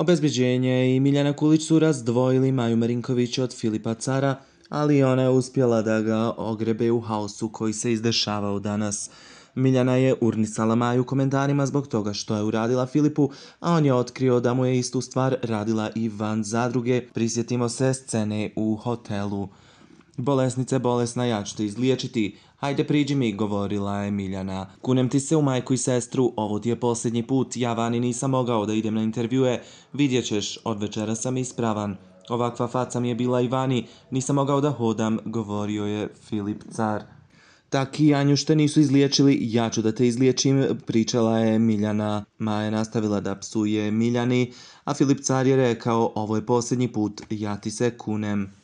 Obezbeđenje i Miljana Kulić su razdvojili Maju Marinković od Filipa Cara, ali ona je uspjela da ga ogrebe u haosu koji se izdešavao danas. Miljana je urnisala Maju komentarima zbog toga što je uradila Filipu, a on je otkrio da mu je istu stvar radila i van zadruge. Prisjetimo se scene u hotelu. Bolesnice bolesna, ja ću te izliječiti. Hajde priđi mi, govorila je Miljana. Kunem ti se u majku i sestru, ovo ti je posljednji put, ja vani nisam mogao da idem na intervjue. Vidjet ćeš, od večera sam ispravan. Ovakva faca mi je bila i vani, nisam mogao da hodam, govorio je Filip Car. Tak i Anjušte nisu izliječili, ja ću da te izliječim, pričala je Miljana. Ma je nastavila da psuje Miljani, a Filip Car je rekao, ovo je posljednji put, ja ti se kunem.